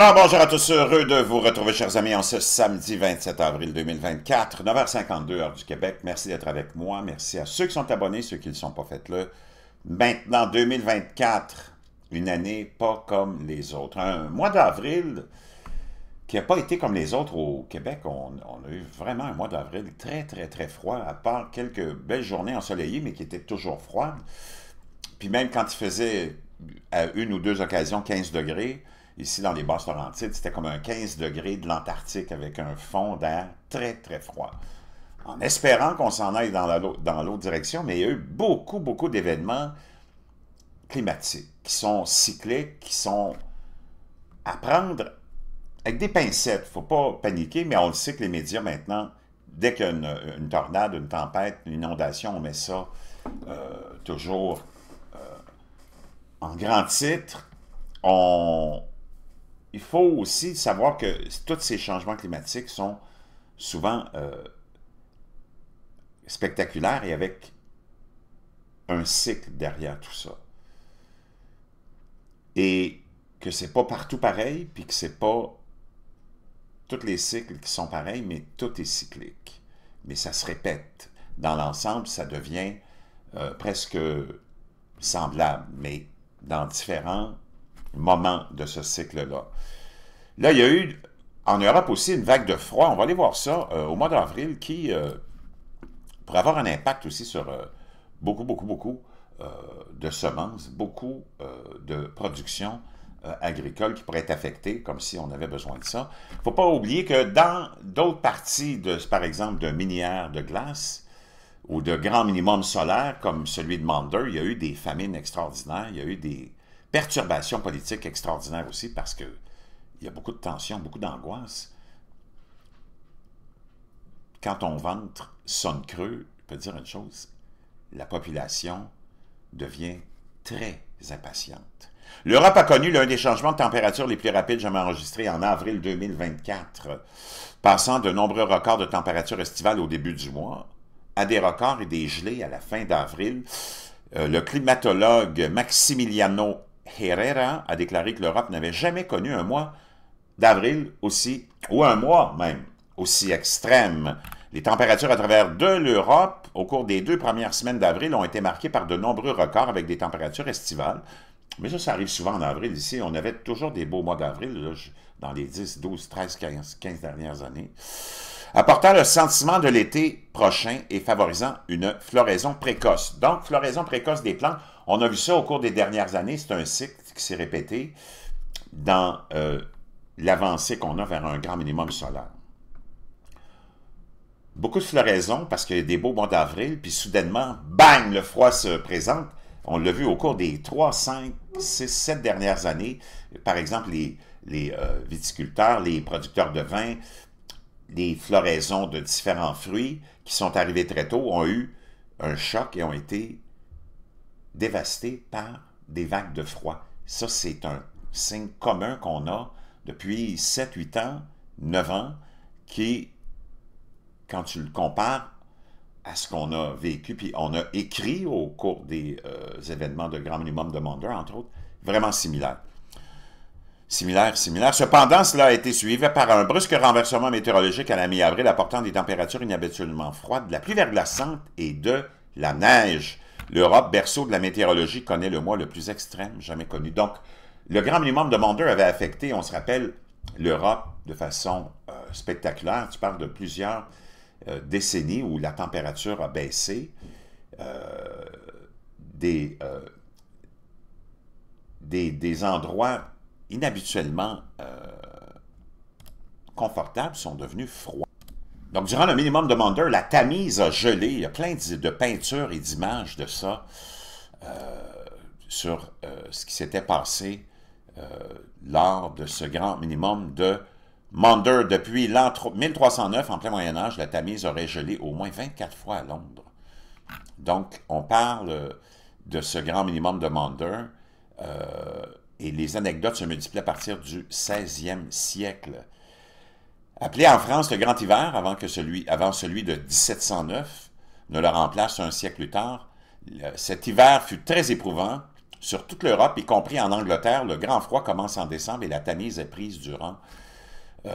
Alors bonjour à tous, heureux de vous retrouver chers amis en ce samedi 27 avril 2024, 9h52 heure du Québec. Merci d'être avec moi, merci à ceux qui sont abonnés, ceux qui ne sont pas, faites-le. Maintenant 2024, une année pas comme les autres. Un mois d'avril qui n'a pas été comme les autres au Québec. On, on a eu vraiment un mois d'avril très très très froid, à part quelques belles journées ensoleillées, mais qui étaient toujours froides. Puis même quand il faisait à une ou deux occasions 15 degrés, ici dans les Basses-Laurentides, c'était comme un 15 degrés de l'Antarctique avec un fond d'air très, très froid. En espérant qu'on s'en aille dans l'autre direction, mais il y a eu beaucoup, beaucoup d'événements climatiques qui sont cycliques, qui sont à prendre avec des pincettes. Il ne faut pas paniquer, mais on le sait que les médias maintenant, dès qu'il y a une, tornade, une tempête, une inondation, on met ça euh, toujours euh, en grand titre. On, il faut aussi savoir que tous ces changements climatiques sont souvent euh, spectaculaires et avec un cycle derrière tout ça. Et que c'est pas partout pareil, puis que c'est pas tous les cycles qui sont pareils, mais tout est cyclique. Mais ça se répète. Dans l'ensemble, ça devient euh, presque semblable, mais dans différents moment de ce cycle-là. Là, il y a eu en Europe aussi une vague de froid. On va aller voir ça euh, au mois d'avril qui pour euh, pourrait avoir un impact aussi sur euh, beaucoup, beaucoup, beaucoup de semences, beaucoup de production agricole qui pourrait être affectée, comme si on avait besoin de ça. Il ne faut pas oublier que dans d'autres parties, de, par exemple, de minières de glace, ou de grands minimums solaires comme celui de Mander, il y a eu des famines extraordinaires, il y a eu des Perturbation politique extraordinaire aussi parce qu'il y a beaucoup de tensions, beaucoup d'angoisse. Quand on ventre sonne creux, je peux dire une chose, la population devient très impatiente. L'Europe a connu l'un des changements de température les plus rapides jamais enregistrés en avril 2024, passant de nombreux records de température estivale au début du mois à des records et des gelées à la fin d'avril. Euh, le climatologue Maximiliano Herrera a déclaré que l'Europe n'avait jamais connu un mois d'avril aussi, ou un mois même, aussi extrême. Les températures à travers de l'Europe au cours des deux premières semaines d'avril ont été marquées par de nombreux records avec des températures estivales. Mais ça, ça arrive souvent en avril. Ici, on avait toujours des beaux mois d'avril dans les 10, 12, 13, 15, 15 dernières années, apportant le sentiment de l'été prochain et favorisant une floraison précoce. Donc, floraison précoce des plantes, on a vu ça au cours des dernières années, c'est un cycle qui s'est répété dans euh, l'avancée qu'on a vers un grand minimum solaire. Beaucoup de floraisons parce qu'il y a des beaux mois d'avril, puis soudainement, bang, le froid se présente. On l'a vu au cours des 3, 5, 6, 7 dernières années. Par exemple, les, euh, viticulteurs, les producteurs de vin, les floraisons de différents fruits qui sont arrivés très tôt ont eu un choc et ont été dévasté par des vagues de froid. Ça, c'est un signe commun qu'on a depuis 7, 8 ans, 9 ans, qui, quand tu le compares à ce qu'on a vécu, puis on a écrit au cours des euh, événements de Grand Minimum de mondeur entre autres, vraiment similaire. Similaire, similaire. Cependant, cela a été suivi par un brusque renversement météorologique à la mi-avril, apportant des températures inhabituellement froides, de la pluie verglaçante et de la neige. L'Europe, berceau de la météorologie, connaît le mois le plus extrême jamais connu. Donc, le grand minimum de demandeur avait affecté, on se rappelle, l'Europe de façon euh, spectaculaire. Tu parles de plusieurs euh, décennies où la température a baissé. Euh, des, des, des, endroits inhabituellement confortables sont devenus froids. Donc, durant le minimum de Monder, la Tamise a gelé. Il y a plein de, peintures et d'images de ça euh, sur euh, ce qui s'était passé euh, lors de ce grand minimum de Monder. Depuis l'an 1309, en plein Moyen-Âge, la Tamise aurait gelé au moins 24 fois à Londres. Donc, on parle de ce grand minimum de Monder et les anecdotes se multiplient à partir du 16e siècle. Appelé en France le Grand Hiver avant, que celui, avant celui de 1709 ne le remplace un siècle plus tard, cet hiver fut très éprouvant sur toute l'Europe, y compris en Angleterre. Le grand froid commence en décembre et la Tamise est prise durant euh,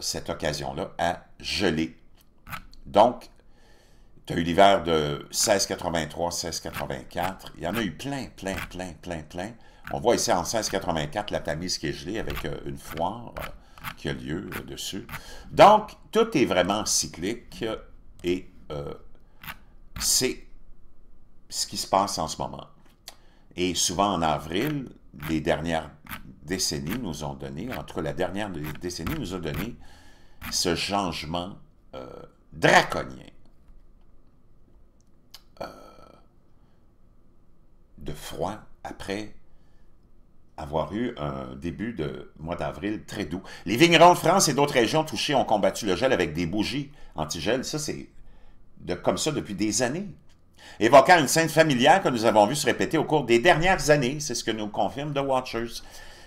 cette occasion-là à geler. Donc, tu as eu l'hiver de 1683, 1684. Il y en a eu plein, plein, plein, plein, plein. On voit ici en 1684 la Tamise qui est gelée avec euh, une foire. Euh, qui a lieu euh, dessus. Donc, tout est vraiment cyclique euh, et euh, c'est ce qui se passe en ce moment. Et souvent en avril, les dernières décennies nous ont donné, entre la dernière des décennies nous ont donné ce changement draconien de froid après avoir eu un début de mois d'avril très doux. Les vignerons de France et d'autres régions touchées ont combattu le gel avec des bougies anti Ça, c'est comme ça depuis des années. Évoquant une scène familière que nous avons vue se répéter au cours des dernières années, c'est ce que nous confirme The Watchers.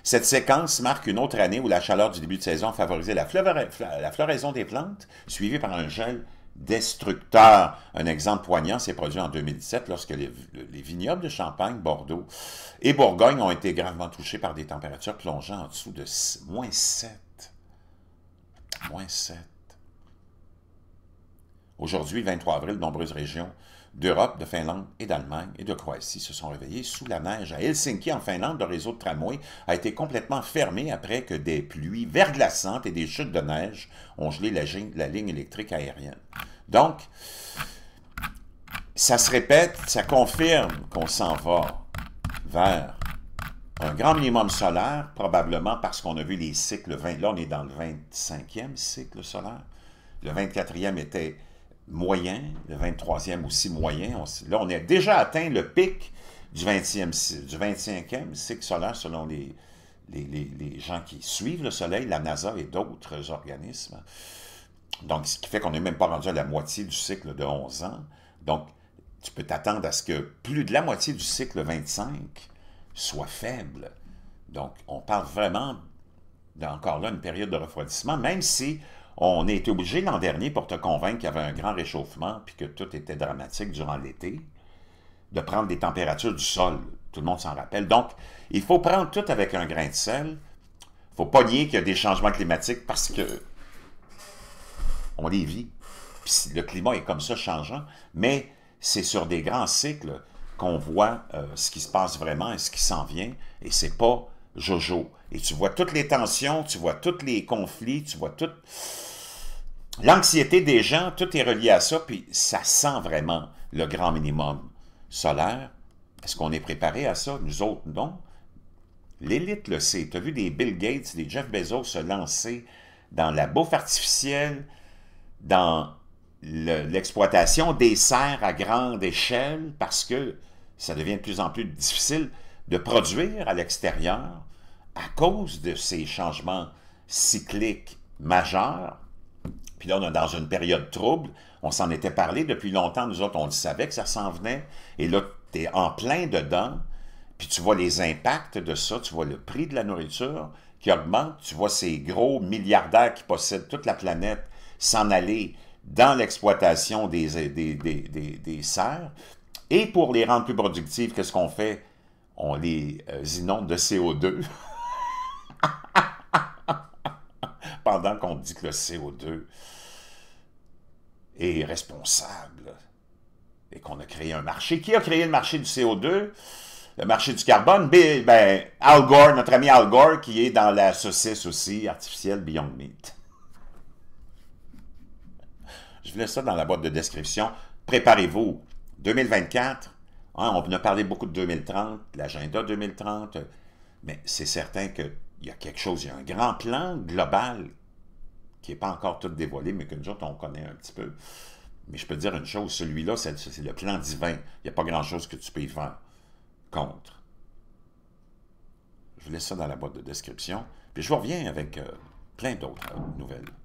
Cette séquence marque une autre année où la chaleur du début de saison favorisait la floraison des plantes, suivie par un gel destructeur. Un exemple poignant s'est produit en 2017 lorsque les, vignobles de Champagne, Bordeaux et Bourgogne ont été gravement touchés par des températures plongeant en dessous de moins 7. Moins 7. Aujourd'hui, le 23 avril, de nombreuses régions d'Europe, de Finlande et d'Allemagne et de Croatie se sont réveillées sous la neige. À Helsinki, en Finlande, le réseau de tramway a été complètement fermé après que des pluies verglaçantes et des chutes de neige ont gelé la, la ligne électrique aérienne. Donc, ça se répète, ça confirme qu'on s'en va vers un grand minimum solaire, probablement parce qu'on a vu les cycles 20. Là, on est dans le 25e cycle solaire. Le 24e était moyen, le 23e aussi moyen. là, on a déjà atteint le pic du, 20e, du 25e cycle solaire selon les, les, gens qui suivent le Soleil, la NASA et d'autres organismes. Donc, ce qui fait qu'on n'est même pas rendu à la moitié du cycle de 11 ans. Donc, tu peux t'attendre à ce que plus de la moitié du cycle 25 soit faible. Donc, on parle vraiment, encore là, une période de refroidissement, même si on a été obligé l'an dernier, pour te convaincre qu'il y avait un grand réchauffement puis que tout était dramatique durant l'été, de prendre des températures du sol. Tout le monde s'en rappelle. Donc, il faut prendre tout avec un grain de sel. Il faut pas nier qu'il y a des changements climatiques parce que on les vit. le climat est comme ça changeant, mais c'est sur des grands cycles qu'on voit euh, ce qui se passe vraiment et ce qui s'en vient. Et c'est pas Jojo. Et tu vois toutes les tensions, tu vois tous les conflits, tu vois toute L'anxiété des gens, tout est relié à ça, puis ça sent vraiment le grand minimum solaire. Est-ce qu'on est préparé à ça? Nous autres, non. L'élite le sait. Tu as vu des Bill Gates, des Jeff Bezos se lancer dans la bouffe artificielle, dans l'exploitation des serres à grande échelle, parce que ça devient de plus en plus difficile de produire à l'extérieur à cause de ces changements cycliques majeurs, puis là, on est dans une période trouble, on s'en était parlé depuis longtemps, nous autres, on le savait que ça s'en venait, et là, tu es en plein dedans, puis tu vois les impacts de ça, tu vois le prix de la nourriture qui augmente, tu vois ces gros milliardaires qui possèdent toute la planète s'en aller dans l'exploitation des, des, des, des, des serres, et pour les rendre plus productives, qu'est-ce qu'on fait? On les euh, inonde de CO2. pendant qu'on dit que le CO2 est responsable et qu'on a créé un marché. Qui a créé le marché du CO2? Le marché du carbone? Ben, Al Gore, notre ami Al Gore, qui est dans la saucisse aussi artificielle Beyond Meat. Je vous laisse ça dans la boîte de description. Préparez-vous. 2024, hein, on a parlé beaucoup de 2030, l'agenda 2030, mais c'est certain que il y a quelque chose, il y a un grand plan global qui n'est pas encore tout dévoilé, mais que nous on connaît un petit peu. Mais je peux dire une chose, celui-là, c'est le plan divin. Il n'y a pas grand-chose que tu peux y faire contre. Je vous laisse ça dans la boîte de description. Puis je reviens avec euh, plein d'autres euh, nouvelles.